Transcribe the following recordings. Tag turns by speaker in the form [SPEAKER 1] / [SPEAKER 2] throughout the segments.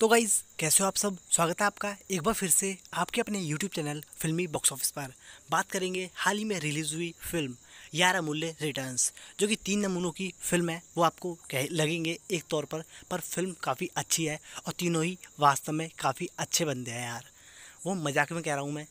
[SPEAKER 1] तो गाइज़ कैसे हो आप सब स्वागत है आपका एक बार फिर से आपके अपने यूट्यूब चैनल फिल्मी बॉक्स ऑफिस पर बात करेंगे हाल ही में रिलीज़ हुई फिल्म यार अमूल्य रिटर्न्स जो कि तीन नमूनों की फिल्म है वो आपको कह लगेंगे एक तौर पर पर फिल्म काफ़ी अच्छी है और तीनों ही वास्तव में काफ़ी अच्छे बंदे हैं यार वो मजाक में कह रहा हूँ मैं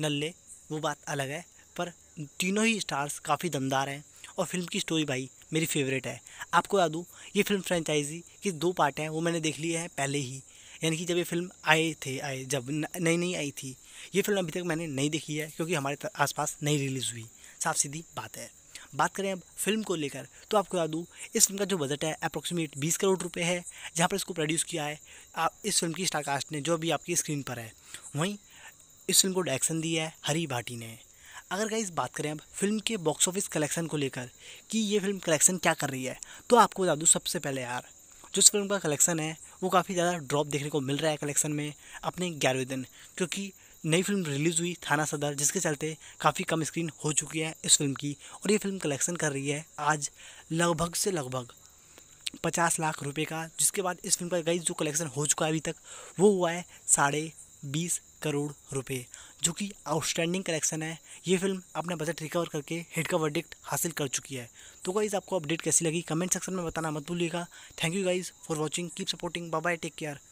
[SPEAKER 1] नल्ले वो बात अलग है पर तीनों ही स्टार्स काफ़ी दमदार हैं और फिल्म की स्टोरी भाई मेरी फेवरेट है आपको याद दूँ ये फिल्म फ्रेंचाइजी की दो पार्ट हैं वो मैंने देख लिए हैं पहले ही यानी कि जब ये फिल्म आए थे आए जब नई नई आई थी ये फिल्म अभी तक मैंने नहीं देखी है क्योंकि हमारे आसपास नहीं रिलीज़ हुई साफ सीधी बात है बात करें अब फिल्म को लेकर तो आपको याद दूँ इस फिल्म का जो बजट है अप्रोक्सीमेट बीस करोड़ रुपये है जहाँ पर इसको प्रोड्यूस किया है आप इस फिल्म की स्टारकास्ट ने जो अभी आपकी स्क्रीन पर है वहीं इस फिल्म को डायरेक्शन दिया है हरी भाटी ने अगर इस बात करें अब फिल्म के बॉक्स ऑफिस कलेक्शन को लेकर कि ये फिल्म कलेक्शन क्या कर रही है तो आपको बता दूँ सबसे पहले यार जिस फिल्म का कलेक्शन है वो काफ़ी ज़्यादा ड्रॉप देखने को मिल रहा है कलेक्शन में अपने ग्यारहवें दिन क्योंकि नई फिल्म रिलीज़ हुई थाना सदर जिसके चलते काफ़ी कम स्क्रीन हो चुकी है इस फिल्म की और ये फिल्म कलेक्शन कर रही है आज लगभग से लगभग पचास लाख रुपए का जिसके बाद इस फिल्म का गई जो कलेक्शन हो चुका है अभी तक वो हुआ है साढ़े बीस करोड़ रुपए जो कि आउटस्टैंडिंग कलेक्शन है ये फिल्म अपने बजट रिकवर करके हिट का वर्डिक्ट हासिल कर चुकी है तो गाइज़ आपको अपडेट कैसी लगी कमेंट सेक्शन में बताना मत भूलिएगा thank you guys for watching keep supporting bye take care